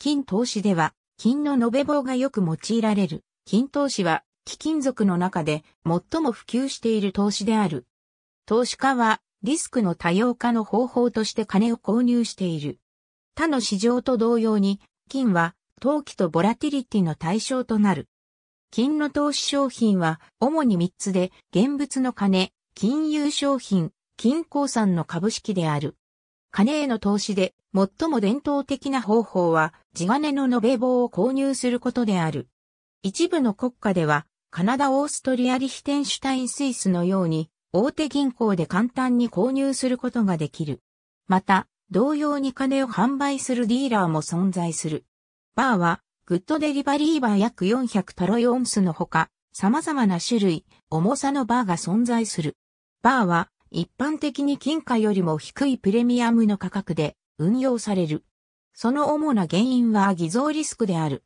金投資では、金の延べ棒がよく用いられる。金投資は、貴金属の中で最も普及している投資である。投資家は、リスクの多様化の方法として金を購入している。他の市場と同様に、金は、投機とボラティリティの対象となる。金の投資商品は、主に3つで、現物の金、金融商品、金鉱産の株式である。金への投資で、最も伝統的な方法は、地金の延べ棒を購入することである。一部の国家では、カナダ・オーストリア・リヒテンシュタイン・スイスのように、大手銀行で簡単に購入することができる。また、同様に金を販売するディーラーも存在する。バーは、グッドデリバリーバー約400トロイオンスのほか、様々な種類、重さのバーが存在する。バーは、一般的に金貨よりも低いプレミアムの価格で運用される。その主な原因は偽造リスクである。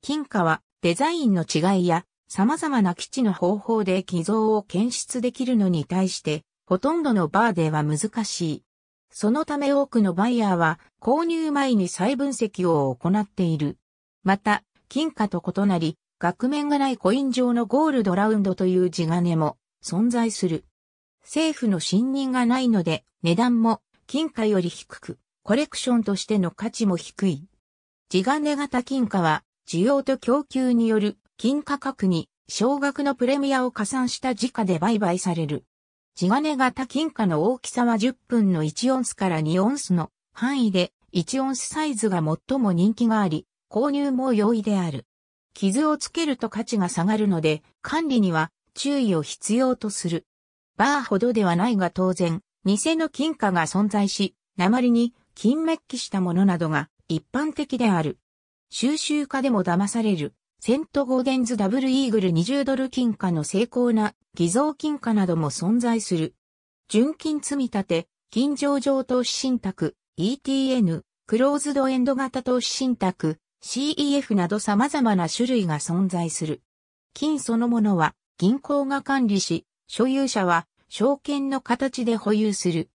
金貨はデザインの違いや様々な基地の方法で偽造を検出できるのに対して、ほとんどのバーでは難しい。そのため多くのバイヤーは購入前に再分析を行っている。また、金貨と異なり、額面がないコイン上のゴールドラウンドという地金も存在する。政府の信任がないので値段も金貨より低く、コレクションとしての価値も低い。地金型金貨は、需要と供給による金価格に少額のプレミアを加算した時価で売買される。地金型金貨の大きさは10分の1オンスから2オンスの範囲で1オンスサイズが最も人気があり、購入も容易である。傷をつけると価値が下がるので、管理には注意を必要とする。バーほどではないが当然、偽の金貨が存在し、鉛に金メッキしたものなどが一般的である。収集家でも騙される、セント・ゴーデンズ・ダブル・イーグル20ドル金貨の精巧な偽造金貨なども存在する。純金積立て、金上場投資信託、ETN、クローズドエンド型投資信託、CEF など様々な種類が存在する。金そのものは銀行が管理し、所有者は証券の形で保有する。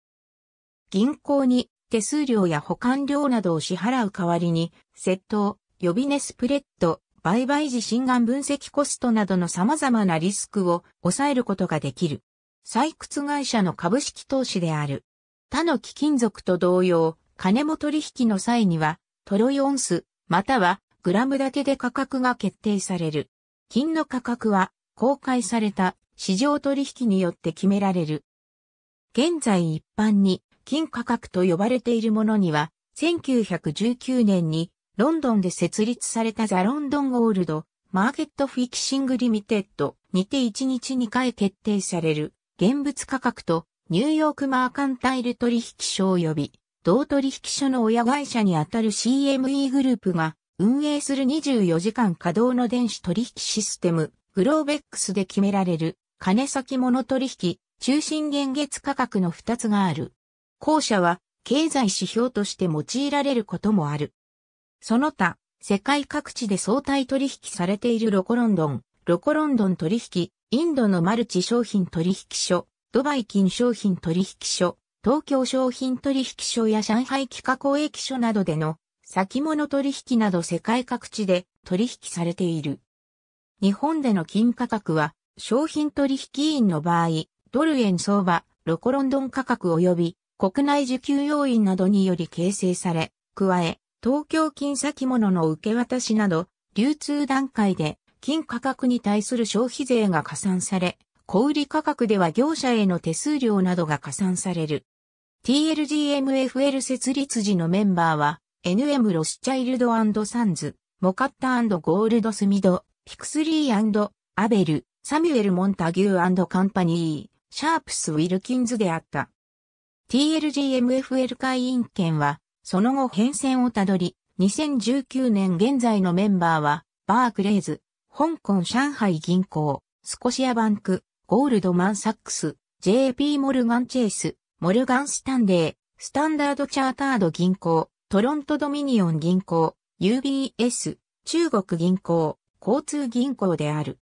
銀行に手数料や保管料などを支払う代わりに、窃盗、予備値スプレッド、売買時心眼分析コストなどの様々なリスクを抑えることができる。採掘会社の株式投資である。他の貴金属と同様、金も取引の際には、トロイオンス、またはグラムだけで価格が決定される。金の価格は、公開された市場取引によって決められる。現在一般に金価格と呼ばれているものには、1919年にロンドンで設立されたザ・ロンドンゴールド、マーケットフィキシングリミテッドにて1日2回決定される現物価格とニューヨークマーカンタイル取引所及び同取引所の親会社にあたる CME グループが運営する24時間稼働の電子取引システムグローベックスで決められる金先物取引中心現月価格の2つがある。後者は経済指標として用いられることもある。その他、世界各地で相対取引されているロコロンドン、ロコロンドン取引、インドのマルチ商品取引所、ドバイ金商品取引所、東京商品取引所や上海企画交易所などでの先物取引など世界各地で取引されている。日本での金価格は商品取引員の場合、ドル円相場、ロコロンドン価格及び国内受給要因などにより形成され、加え、東京金先物の受け渡しなど、流通段階で金価格に対する消費税が加算され、小売価格では業者への手数料などが加算される。TLGMFL 設立時のメンバーは、NM ロスチャイルドサンズ、モカッタゴールドスミド、ピクスリーアベル、サミュエル・モンタギューカンパニー、シャープス・ウィルキンズであった。TLGMFL 会員権は、その後変遷をたどり、2019年現在のメンバーは、バークレーズ、香港上海銀行、スコシアバンク、ゴールドマンサックス、JP モルガンチェイス、モルガンスタンレー、スタンダードチャータード銀行、トロントドミニオン銀行、UBS、中国銀行、交通銀行である。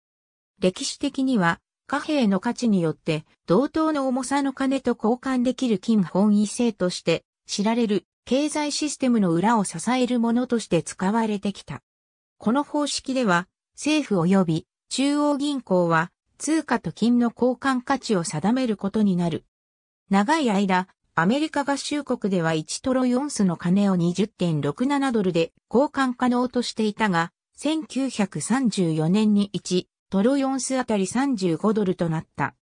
歴史的には、貨幣の価値によって同等の重さの金と交換できる金本位制として知られる経済システムの裏を支えるものとして使われてきた。この方式では政府及び中央銀行は通貨と金の交換価値を定めることになる。長い間、アメリカ合衆国では1トロイオンスの金を20.67ドルで交換可能としていたが、1934年に1トロンスあたり35ドルとなった。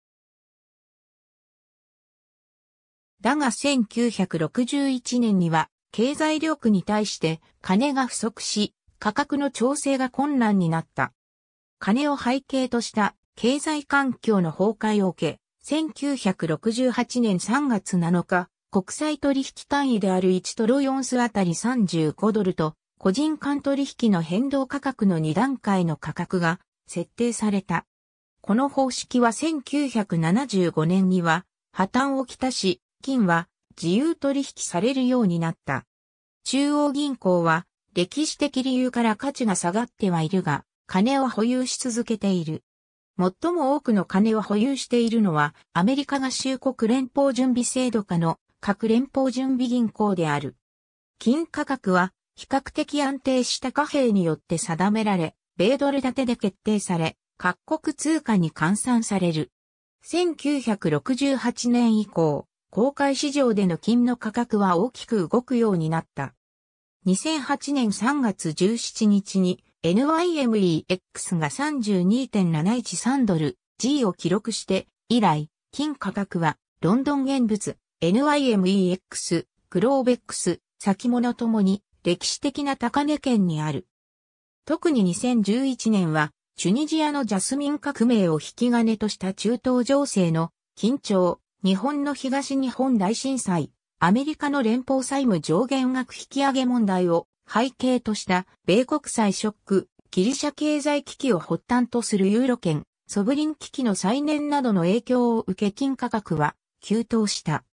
だが1961年には経済力に対して金が不足し価格の調整が困難になった。金を背景とした経済環境の崩壊を受け、1968年3月7日、国際取引単位である1トロンスあたり35ドルと、個人間取引の変動価格の2段階の価格が設定された。この方式は1975年には破綻をきたし、金は自由取引されるようになった。中央銀行は歴史的理由から価値が下がってはいるが、金を保有し続けている。最も多くの金を保有しているのは、アメリカ合衆国連邦準備制度下の各連邦準備銀行である。金価格は比較的安定した貨幣によって定められ、米ドル建てで決定され、各国通貨に換算される。1968年以降、公開市場での金の価格は大きく動くようになった。2008年3月17日に NYMEX が32.713ドル G を記録して以来、金価格はロンドン現物 NYMEX、クローベックス、先物ともに歴史的な高値圏にある。特に2011年は、チュニジアのジャスミン革命を引き金とした中東情勢の緊張、日本の東日本大震災、アメリカの連邦債務上限額引き上げ問題を背景とした米国債ショック、ギリシャ経済危機を発端とするユーロ圏、ソブリン危機の再燃などの影響を受け金価格は急騰した。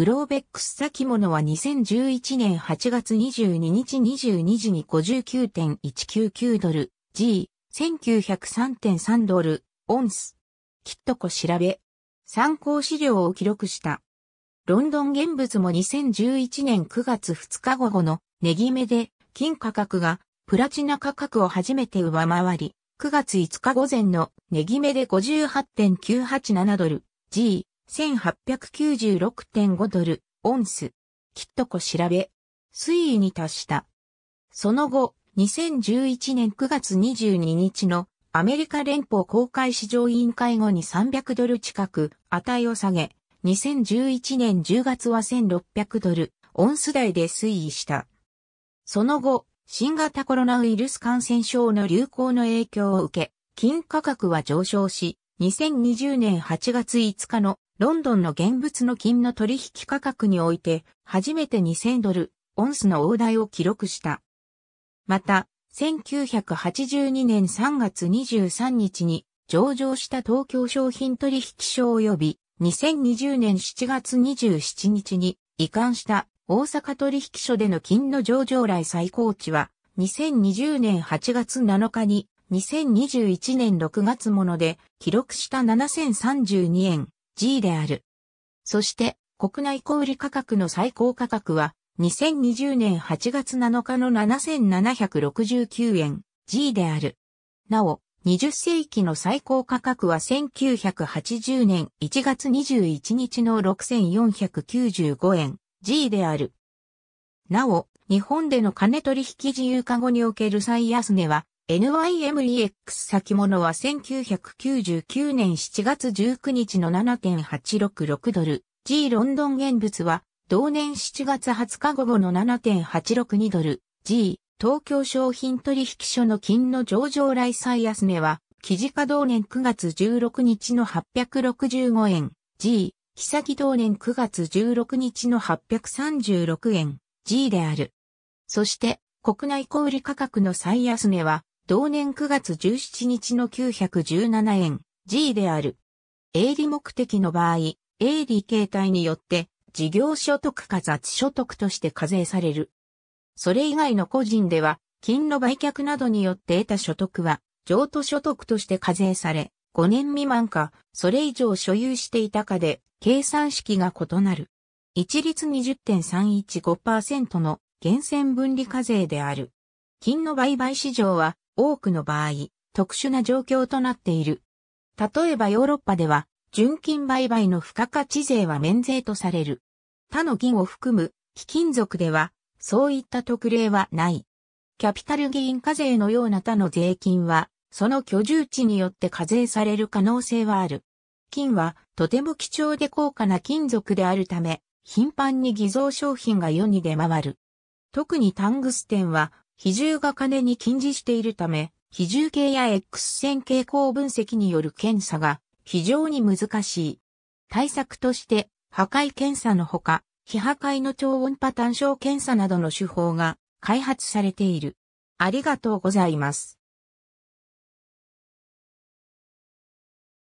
グローベックス先物は2011年8月22日22時に59.199ドル、G、1903.3ドル、オンス。キットコ調べ。参考資料を記録した。ロンドン現物も2011年9月2日午後の値決めで金価格がプラチナ価格を初めて上回り、9月5日午前の値決めで58.987ドル、G、1896.5ドル、オンス。きっとこ調べ。推移に達した。その後、2011年9月22日のアメリカ連邦公開市場委員会後に300ドル近く値を下げ、2011年10月は1600ドル、オンス台で推移した。その後、新型コロナウイルス感染症の流行の影響を受け、金価格は上昇し、2020年8月5日のロンドンの現物の金の取引価格において、初めて2000ドル、オンスの大台を記録した。また、1982年3月23日に上場した東京商品取引所及び2020年7月27日に移管した大阪取引所での金の上場来最高値は2020年8月7日に2021年6月もので記録した7032円 G である。そして、国内小売価格の最高価格は、2020年8月7日の7769円 G である。なお、20世紀の最高価格は1980年1月21日の6495円 G である。なお、日本での金取引自由化後における最安値は NYMEX 先物は1999年7月19日の7.866ドル、G ロンドン現物は同年7月20日午後の7.862ドル、G 東京商品取引所の金の上場来最安値は、記事化同年9月16日の865円、G 木先同年9月16日の836円、G である。そして、国内小売価格の最安値は、同年9月17日の917円 G である。営利目的の場合、営利形態によって事業所得か雑所得として課税される。それ以外の個人では、金の売却などによって得た所得は、譲渡所得として課税され、5年未満か、それ以上所有していたかで、計算式が異なる。一律20.315%の源泉分離課税である。金の売買市場は、多くの場合、特殊な状況となっている。例えばヨーロッパでは、純金売買の付加価値税は免税とされる。他の銀を含む貴金属では、そういった特例はない。キャピタル議員課税のような他の税金は、その居住地によって課税される可能性はある。金はとても貴重で高価な金属であるため、頻繁に偽造商品が世に出回る。特にタングステンは比重が金に近似しているため、比重計や X 線傾向分析による検査が非常に難しい。対策として、破壊検査のほか、非破壊の超音波単焦検査などの手法が開発されている。ありがとうございます。